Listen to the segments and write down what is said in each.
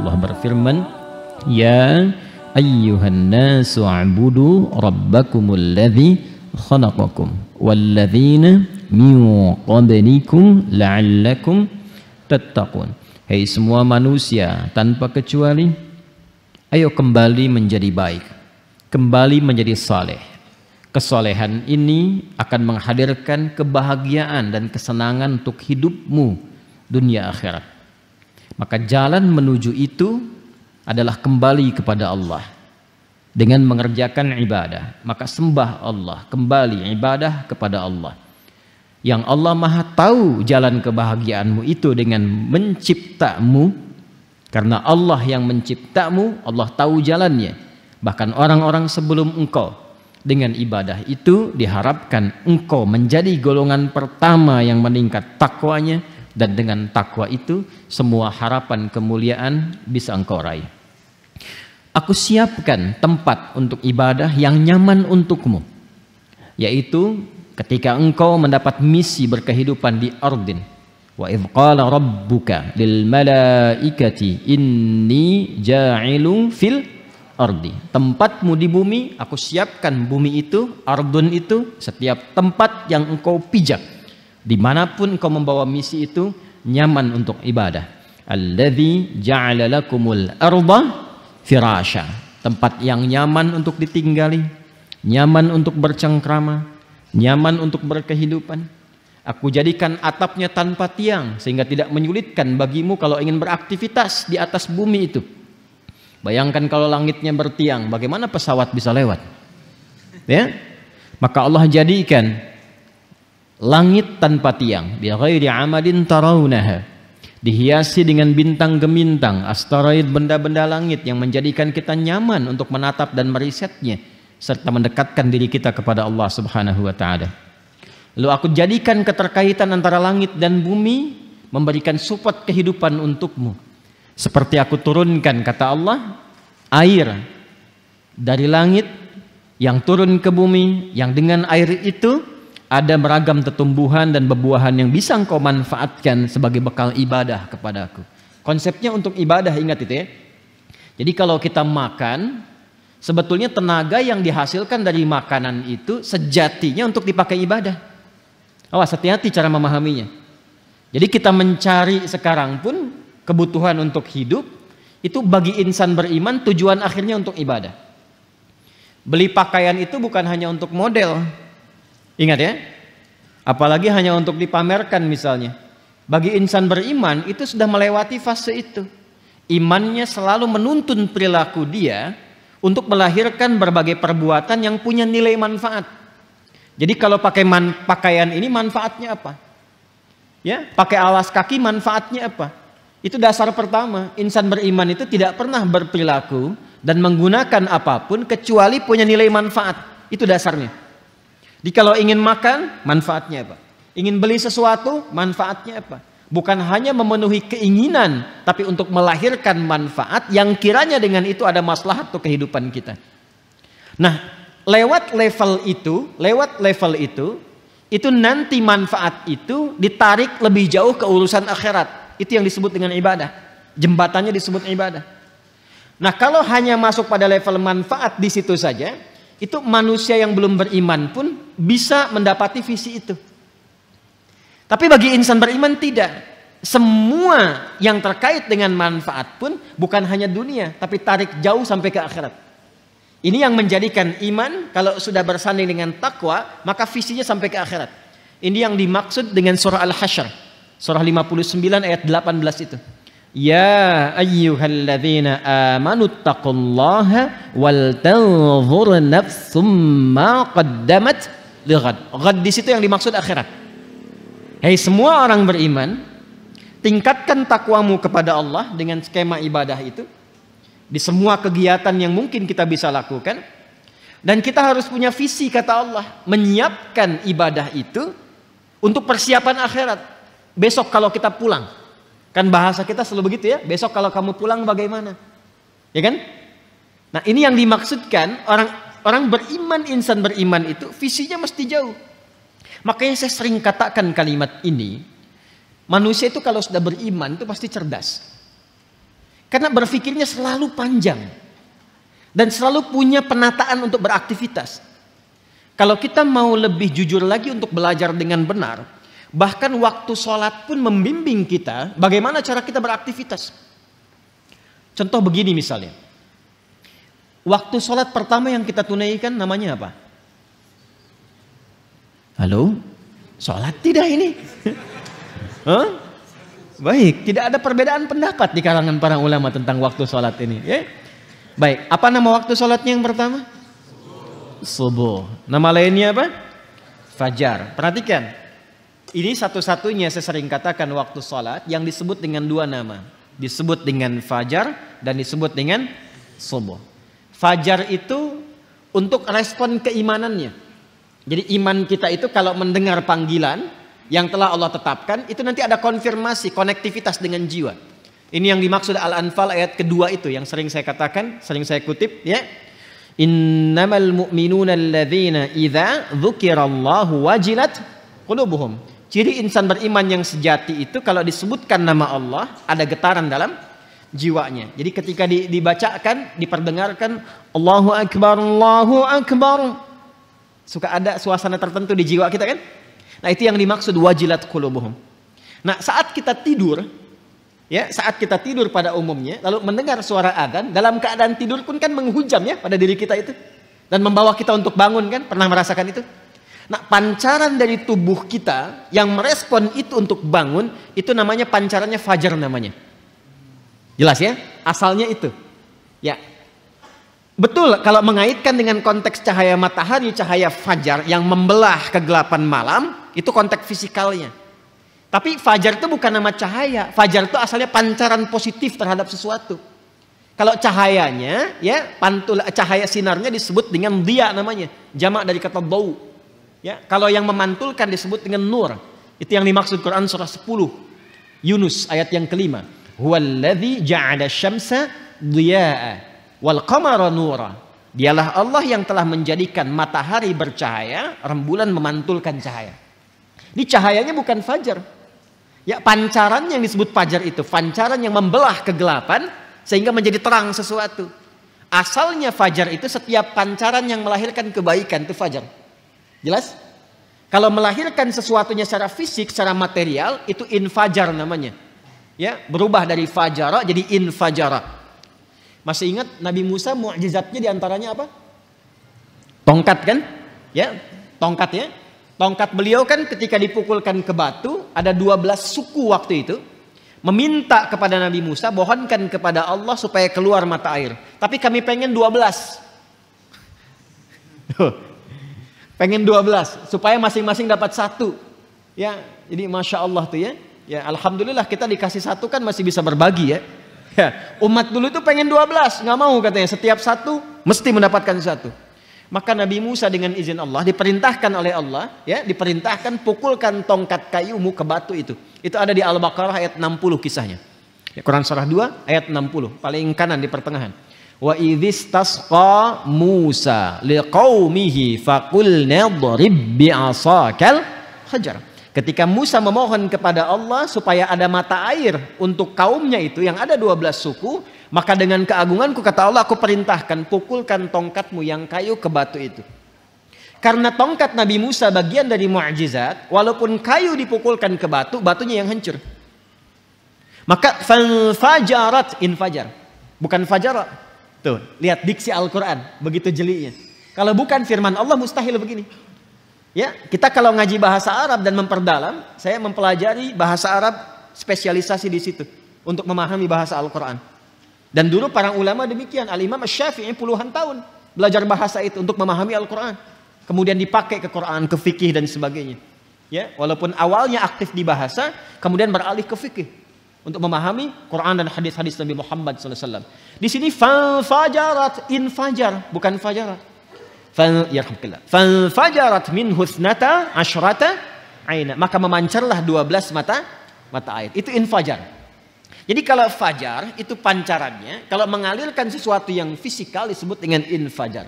Allah berfirman, "Ya ayyuhan nasu a'budu rabbakumul ladzi khalaqakum walladzina min qablikum la'allakum tattaqun." Hei semua manusia tanpa kecuali, ayo kembali menjadi baik, kembali menjadi saleh. Kesolehan ini akan menghadirkan kebahagiaan dan kesenangan untuk hidupmu dunia akhirat. Maka jalan menuju itu adalah kembali kepada Allah dengan mengerjakan ibadah. Maka sembah Allah, kembali ibadah kepada Allah. Yang Allah Maha tahu jalan kebahagiaanmu itu dengan menciptamu karena Allah yang menciptamu, Allah tahu jalannya. Bahkan orang-orang sebelum engkau dengan ibadah itu diharapkan engkau menjadi golongan pertama yang meningkat takwanya, dan dengan takwa itu semua harapan kemuliaan bisa engkau raih. Aku siapkan tempat untuk ibadah yang nyaman untukmu, yaitu ketika engkau mendapat misi berkehidupan di Ardin. Wa rabbuka lil malaikati inni fil ardi. Tempatmu di bumi, aku siapkan bumi itu, ardun itu, setiap tempat yang engkau pijak Dimanapun kau membawa misi itu nyaman untuk ibadah. Alladzi ja'ala lakumul arda firasha. Tempat yang nyaman untuk ditinggali, nyaman untuk bercengkrama, nyaman untuk berkehidupan. Aku jadikan atapnya tanpa tiang sehingga tidak menyulitkan bagimu kalau ingin beraktivitas di atas bumi itu. Bayangkan kalau langitnya bertiang, bagaimana pesawat bisa lewat? Ya. Maka Allah jadikan langit tanpa tiang bi amadin tarawunaha dihiasi dengan bintang gemintang asteroid benda-benda langit yang menjadikan kita nyaman untuk menatap dan merisetnya serta mendekatkan diri kita kepada Allah Subhanahu wa taala. Lalu aku jadikan keterkaitan antara langit dan bumi memberikan support kehidupan untukmu. Seperti aku turunkan kata Allah air dari langit yang turun ke bumi yang dengan air itu ada beragam tetumbuhan dan bebuahan yang bisa engkau manfaatkan sebagai bekal ibadah kepada Aku. Konsepnya untuk ibadah ingat itu ya. Jadi kalau kita makan, sebetulnya tenaga yang dihasilkan dari makanan itu sejatinya untuk dipakai ibadah. Awas hati-hati cara memahaminya. Jadi kita mencari sekarang pun kebutuhan untuk hidup itu bagi insan beriman tujuan akhirnya untuk ibadah. Beli pakaian itu bukan hanya untuk model, Ingat ya, apalagi hanya untuk dipamerkan misalnya. Bagi insan beriman itu sudah melewati fase itu. Imannya selalu menuntun perilaku dia untuk melahirkan berbagai perbuatan yang punya nilai manfaat. Jadi kalau pakai man, pakaian ini manfaatnya apa? Ya, pakai alas kaki manfaatnya apa? Itu dasar pertama, insan beriman itu tidak pernah berperilaku dan menggunakan apapun kecuali punya nilai manfaat. Itu dasarnya. Jadi kalau ingin makan, manfaatnya apa? Ingin beli sesuatu, manfaatnya apa? Bukan hanya memenuhi keinginan, tapi untuk melahirkan manfaat yang kiranya dengan itu ada maslahat untuk kehidupan kita. Nah, lewat level itu, lewat level itu, itu nanti manfaat itu ditarik lebih jauh ke urusan akhirat. Itu yang disebut dengan ibadah. Jembatannya disebut ibadah. Nah, kalau hanya masuk pada level manfaat di situ saja, itu manusia yang belum beriman pun bisa mendapati visi itu. Tapi bagi insan beriman tidak. Semua yang terkait dengan manfaat pun bukan hanya dunia, tapi tarik jauh sampai ke akhirat. Ini yang menjadikan iman kalau sudah bersanding dengan takwa, maka visinya sampai ke akhirat. Ini yang dimaksud dengan surah Al-Hasyr, surah 59 ayat 18 itu. Ya ayyuhalladzina amanu taqullaha wal tanzur nafsum ma qaddamat lighad. Ghad di situ yang dimaksud akhirat. Hei semua orang beriman, tingkatkan takwamu kepada Allah dengan skema ibadah itu di semua kegiatan yang mungkin kita bisa lakukan dan kita harus punya visi kata Allah menyiapkan ibadah itu untuk persiapan akhirat besok kalau kita pulang Kan bahasa kita selalu begitu ya. Besok kalau kamu pulang bagaimana? Ya kan? Nah, ini yang dimaksudkan orang orang beriman, insan beriman itu visinya mesti jauh. Makanya saya sering katakan kalimat ini, manusia itu kalau sudah beriman itu pasti cerdas. Karena berpikirnya selalu panjang dan selalu punya penataan untuk beraktivitas. Kalau kita mau lebih jujur lagi untuk belajar dengan benar, Bahkan waktu sholat pun membimbing kita bagaimana cara kita beraktivitas. Contoh begini misalnya. Waktu sholat pertama yang kita tunaikan namanya apa? Halo? Sholat tidak ini? huh? Baik, tidak ada perbedaan pendapat di kalangan para ulama tentang waktu sholat ini. Ya? Baik, apa nama waktu sholatnya yang pertama? Subuh. Nama lainnya apa? Fajar. Perhatikan, ini satu-satunya saya sering katakan waktu sholat yang disebut dengan dua nama. Disebut dengan fajar dan disebut dengan subuh. Fajar itu untuk respon keimanannya. Jadi iman kita itu kalau mendengar panggilan yang telah Allah tetapkan itu nanti ada konfirmasi konektivitas dengan jiwa. Ini yang dimaksud Al-Anfal ayat kedua itu yang sering saya katakan, sering saya kutip ya. Innamal mu'minuna alladzina idza dzukirallahu wajilat qulubuhum Ciri insan beriman yang sejati itu kalau disebutkan nama Allah ada getaran dalam jiwanya. Jadi ketika dibacakan, diperdengarkan Allahu Akbar, Allahu Akbar. Suka ada suasana tertentu di jiwa kita kan? Nah itu yang dimaksud wajilat kulubuhum. Nah saat kita tidur, ya saat kita tidur pada umumnya, lalu mendengar suara adzan dalam keadaan tidur pun kan menghujam ya pada diri kita itu dan membawa kita untuk bangun kan? Pernah merasakan itu? Nah, pancaran dari tubuh kita yang merespon itu untuk bangun, itu namanya pancarannya fajar namanya. Jelas ya? Asalnya itu. Ya. Betul, kalau mengaitkan dengan konteks cahaya matahari, cahaya fajar yang membelah kegelapan malam, itu konteks fisikalnya. Tapi fajar itu bukan nama cahaya. Fajar itu asalnya pancaran positif terhadap sesuatu. Kalau cahayanya, ya pantul cahaya sinarnya disebut dengan dia namanya, jamak dari kata bau. Ya, kalau yang memantulkan disebut dengan nur. Itu yang dimaksud Quran surah 10 Yunus ayat yang kelima. Huwallazi ja'ala syamsa dhiya'a wal qamara nura. Dialah Allah yang telah menjadikan matahari bercahaya, rembulan memantulkan cahaya. Ini cahayanya bukan fajar. Ya pancaran yang disebut fajar itu, pancaran yang membelah kegelapan sehingga menjadi terang sesuatu. Asalnya fajar itu setiap pancaran yang melahirkan kebaikan itu fajar. Jelas? Kalau melahirkan sesuatunya secara fisik, secara material itu infajar namanya. Ya, berubah dari fajara jadi infajara. Masih ingat Nabi Musa mukjizatnya diantaranya apa? Tongkat kan? Ya, tongkat ya. Tongkat beliau kan ketika dipukulkan ke batu, ada 12 suku waktu itu. Meminta kepada Nabi Musa, mohonkan kepada Allah supaya keluar mata air. Tapi kami pengen 12. Tuh. Pengen 12 supaya masing-masing dapat satu. Ya, jadi masya Allah tuh ya. Ya alhamdulillah kita dikasih satu kan masih bisa berbagi ya. Ya, umat dulu itu pengen 12, nggak mau katanya. Setiap satu mesti mendapatkan satu. Maka Nabi Musa dengan izin Allah diperintahkan oleh Allah, ya, diperintahkan pukulkan tongkat kayumu ke batu itu. Itu ada di Al-Baqarah ayat 60 kisahnya. Ya, Quran surah 2 ayat 60, paling kanan di pertengahan. Wa idhis tasqa Musa liqaumihi faqulna bi bi'asakal hajar. Ketika Musa memohon kepada Allah supaya ada mata air untuk kaumnya itu yang ada 12 suku, maka dengan keagunganku kata Allah aku perintahkan pukulkan tongkatmu yang kayu ke batu itu. Karena tongkat Nabi Musa bagian dari mukjizat, walaupun kayu dipukulkan ke batu, batunya yang hancur. Maka fajarat infajar, bukan fajarat. Tuh, lihat diksi Al-Quran, begitu jelinya. Kalau bukan firman Allah mustahil begini. Ya, kita kalau ngaji bahasa Arab dan memperdalam, saya mempelajari bahasa Arab spesialisasi di situ untuk memahami bahasa Al-Quran. Dan dulu para ulama demikian, Al-Imam Syafi'i puluhan tahun belajar bahasa itu untuk memahami Al-Quran. Kemudian dipakai ke Quran, ke fikih dan sebagainya. Ya, walaupun awalnya aktif di bahasa, kemudian beralih ke fikih untuk memahami Quran dan hadis-hadis Nabi Muhammad SAW. Di sini fajarat in fajar bukan fajarat. Ya, fajarat min husnata ashrata aina. Maka memancarlah 12 mata mata air. Itu in fajar. Jadi kalau fajar itu pancarannya, kalau mengalirkan sesuatu yang fisikal disebut dengan in fajar.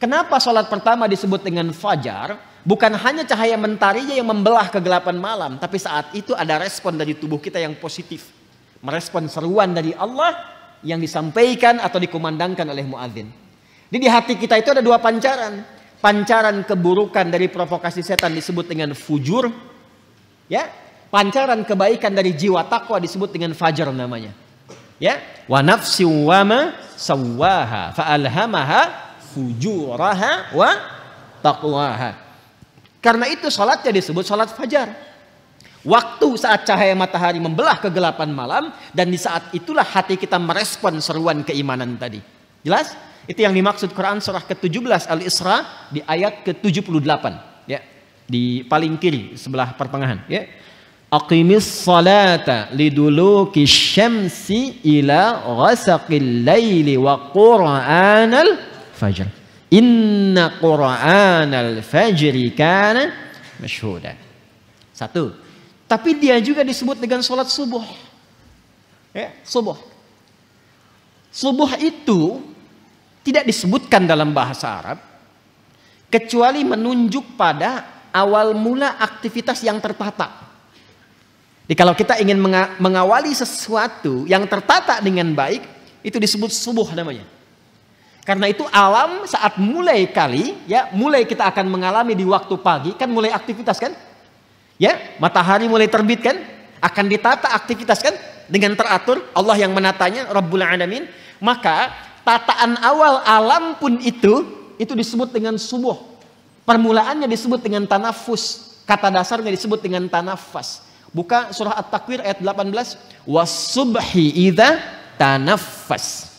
Kenapa sholat pertama disebut dengan fajar? Bukan hanya cahaya mentari yang membelah kegelapan malam, tapi saat itu ada respon dari tubuh kita yang positif. Merespon seruan dari Allah yang disampaikan atau dikumandangkan oleh muadzin. Jadi di hati kita itu ada dua pancaran. Pancaran keburukan dari provokasi setan disebut dengan fujur. Ya, pancaran kebaikan dari jiwa takwa disebut dengan fajar namanya. Ya, wa nafsi wa ma sawaha fa alhamaha fujuraha wa taqwaha. Karena itu salatnya disebut salat fajar. Waktu saat cahaya matahari membelah kegelapan malam dan di saat itulah hati kita merespon seruan keimanan tadi. Jelas? Itu yang dimaksud Quran surah ke-17 Al-Isra di ayat ke-78 ya. Di paling kiri sebelah pertengahan ya. Aqimis salata liduluki syamsi ila ghasaqil laili wa qur'anal fajr. Inna Qur'an al-fajri kana masyhuda. Satu. Tapi dia juga disebut dengan sholat subuh. Ya, subuh. Subuh itu tidak disebutkan dalam bahasa Arab kecuali menunjuk pada awal mula aktivitas yang tertata. Jadi kalau kita ingin mengawali sesuatu yang tertata dengan baik, itu disebut subuh namanya. Karena itu alam saat mulai kali ya, mulai kita akan mengalami di waktu pagi kan mulai aktivitas kan? Ya, matahari mulai terbit kan? Akan ditata aktivitas kan? Dengan teratur Allah yang menatanya Rabbul Alamin. Maka tataan awal alam pun itu itu disebut dengan subuh. Permulaannya disebut dengan tanafus. Kata dasarnya disebut dengan tanafas. Buka surah At-Takwir ayat 18. subhi idha tanafas.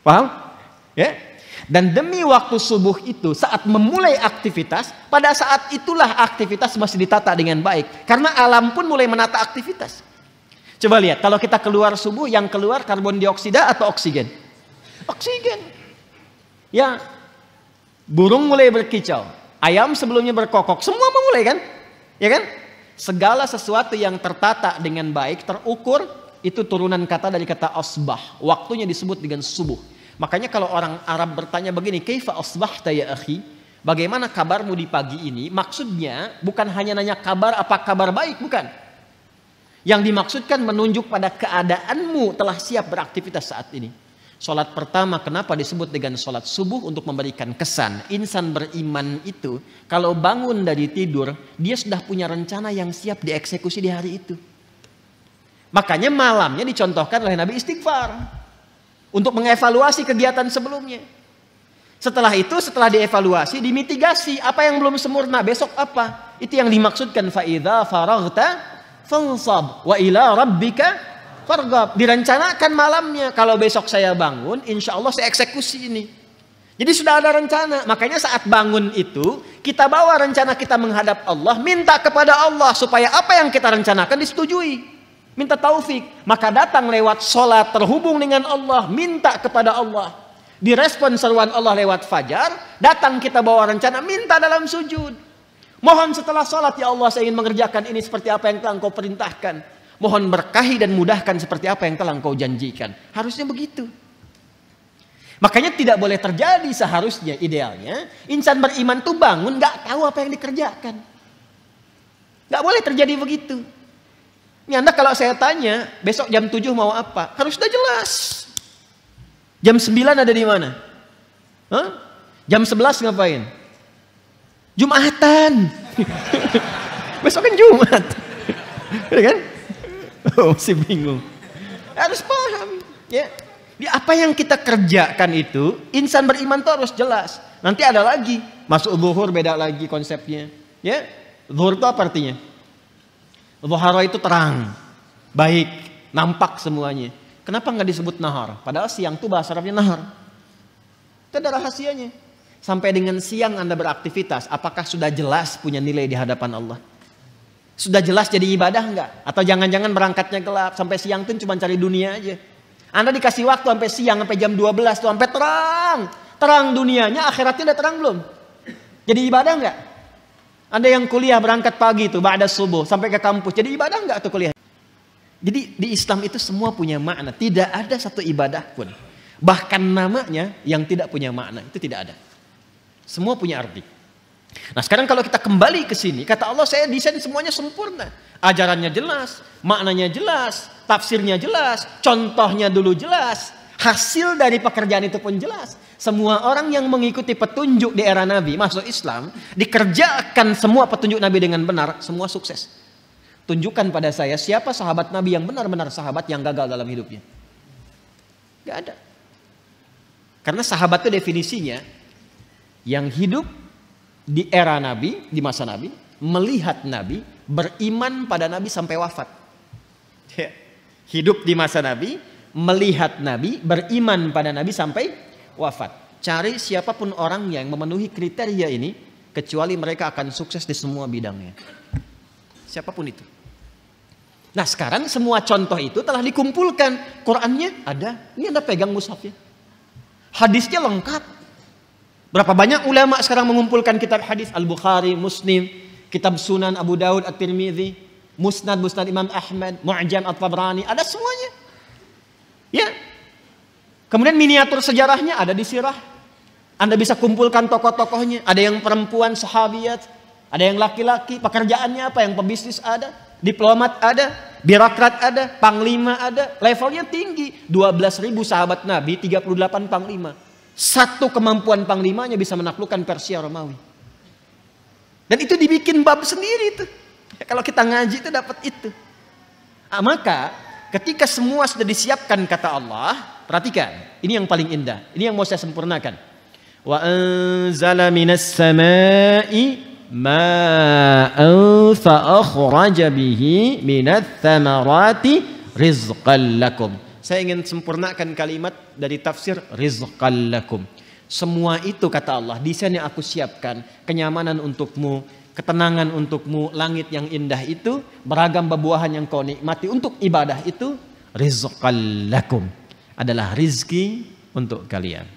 Paham? Ya. Dan demi waktu subuh itu saat memulai aktivitas, pada saat itulah aktivitas masih ditata dengan baik. Karena alam pun mulai menata aktivitas. Coba lihat, kalau kita keluar subuh yang keluar karbon dioksida atau oksigen? Oksigen. Ya, burung mulai berkicau, ayam sebelumnya berkokok, semua memulai kan? Ya kan? Segala sesuatu yang tertata dengan baik, terukur, itu turunan kata dari kata asbah. Waktunya disebut dengan subuh. Makanya kalau orang Arab bertanya begini, "Kaifa asbahta ya akhi?" Bagaimana kabarmu di pagi ini? Maksudnya bukan hanya nanya kabar apa kabar baik, bukan. Yang dimaksudkan menunjuk pada keadaanmu telah siap beraktivitas saat ini. Solat pertama kenapa disebut dengan solat subuh untuk memberikan kesan. Insan beriman itu kalau bangun dari tidur dia sudah punya rencana yang siap dieksekusi di hari itu. Makanya malamnya dicontohkan oleh Nabi istighfar untuk mengevaluasi kegiatan sebelumnya. Setelah itu, setelah dievaluasi, dimitigasi apa yang belum sempurna, besok apa? Itu yang dimaksudkan faida faragta fansab wa ila rabbika fargab. Direncanakan malamnya. Kalau besok saya bangun, insya Allah saya eksekusi ini. Jadi sudah ada rencana. Makanya saat bangun itu, kita bawa rencana kita menghadap Allah, minta kepada Allah supaya apa yang kita rencanakan disetujui. Minta taufik. Maka datang lewat sholat terhubung dengan Allah. Minta kepada Allah. Direspon seruan Allah lewat fajar. Datang kita bawa rencana. Minta dalam sujud. Mohon setelah sholat ya Allah saya ingin mengerjakan ini seperti apa yang telah engkau perintahkan. Mohon berkahi dan mudahkan seperti apa yang telah engkau janjikan. Harusnya begitu. Makanya tidak boleh terjadi seharusnya idealnya. Insan beriman tuh bangun gak tahu apa yang dikerjakan. Gak boleh terjadi begitu. Ini Anda kalau saya tanya, besok jam 7 mau apa? Harus sudah jelas. Jam 9 ada di mana? Hah? Jam 11 ngapain? Jumatan. besok kan Jumat. Iya kan? Oh, masih bingung. Harus paham, ya. Di apa yang kita kerjakan itu, insan beriman itu harus jelas. Nanti ada lagi, masuk zuhur beda lagi konsepnya. Ya, zuhur itu apa artinya? Zuhara itu terang, baik, nampak semuanya. Kenapa nggak disebut nahar? Padahal siang itu bahasa Arabnya nahar. Itu ada rahasianya. Sampai dengan siang Anda beraktivitas, apakah sudah jelas punya nilai di hadapan Allah? Sudah jelas jadi ibadah enggak? Atau jangan-jangan berangkatnya gelap, sampai siang tuh cuma cari dunia aja. Anda dikasih waktu sampai siang, sampai jam 12, tuh, sampai terang. Terang dunianya, akhiratnya udah terang belum? Jadi ibadah enggak? Ada yang kuliah berangkat pagi itu, ba'da subuh sampai ke kampus. Jadi ibadah enggak tuh kuliah? Jadi di Islam itu semua punya makna. Tidak ada satu ibadah pun. Bahkan namanya yang tidak punya makna. Itu tidak ada. Semua punya arti. Nah sekarang kalau kita kembali ke sini. Kata Allah saya desain semuanya sempurna. Ajarannya jelas. Maknanya jelas. Tafsirnya jelas. Contohnya dulu jelas. Hasil dari pekerjaan itu pun jelas. Semua orang yang mengikuti petunjuk di era Nabi masuk Islam, dikerjakan semua petunjuk Nabi dengan benar, semua sukses. Tunjukkan pada saya siapa sahabat Nabi yang benar-benar sahabat yang gagal dalam hidupnya. Gak ada. Karena sahabat itu definisinya yang hidup di era Nabi, di masa Nabi, melihat Nabi, beriman pada Nabi sampai wafat. Hidup di masa Nabi, melihat Nabi, beriman pada Nabi sampai wafat. Cari siapapun orang yang memenuhi kriteria ini, kecuali mereka akan sukses di semua bidangnya. Siapapun itu. Nah sekarang semua contoh itu telah dikumpulkan. Qurannya ada, ini anda pegang mushafnya. Hadisnya lengkap. Berapa banyak ulama sekarang mengumpulkan kitab hadis Al-Bukhari, Muslim, kitab Sunan Abu Daud, At-Tirmidzi, Musnad Musnad Imam Ahmad, Mu'jam At-Tabrani, ada semuanya. Ya, Kemudian miniatur sejarahnya ada di sirah. Anda bisa kumpulkan tokoh-tokohnya. Ada yang perempuan sahabiat, ada yang laki-laki, pekerjaannya apa, yang pebisnis ada, diplomat ada, birokrat ada, panglima ada, levelnya tinggi. 12 ribu sahabat Nabi, 38 panglima. Satu kemampuan panglimanya bisa menaklukkan Persia Romawi. Dan itu dibikin bab sendiri itu. Ya, kalau kita ngaji itu dapat itu. Nah, maka ketika semua sudah disiapkan kata Allah, Perhatikan, ini yang paling indah. Ini yang mau saya sempurnakan. Wa anzala minas samai ma'an fa akhraja bihi minat thamarati rizqan lakum. Saya ingin sempurnakan kalimat dari tafsir rizqan lakum. Semua itu kata Allah, desain yang aku siapkan, kenyamanan untukmu, ketenangan untukmu, langit yang indah itu, beragam buah-buahan yang kau nikmati untuk ibadah itu rizqan lakum adalah rizki untuk kalian.